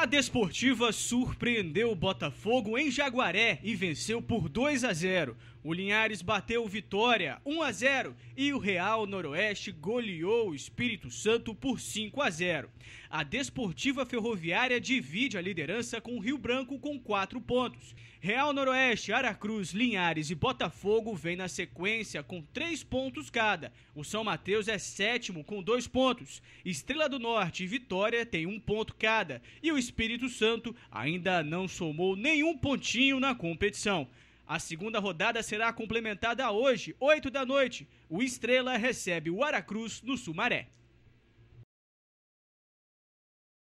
A Desportiva surpreendeu o Botafogo em Jaguaré e venceu por 2 a 0. O Linhares bateu Vitória 1 a 0 e o Real Noroeste goleou o Espírito Santo por 5 a 0. A Desportiva Ferroviária divide a liderança com o Rio Branco com 4 pontos Real Noroeste, Aracruz, Linhares e Botafogo vem na sequência com três pontos cada. O São Mateus é sétimo com dois pontos. Estrela do Norte e Vitória têm um ponto cada. E o Espírito Santo ainda não somou nenhum pontinho na competição. A segunda rodada será complementada hoje, 8 da noite. O Estrela recebe o Aracruz no Sumaré.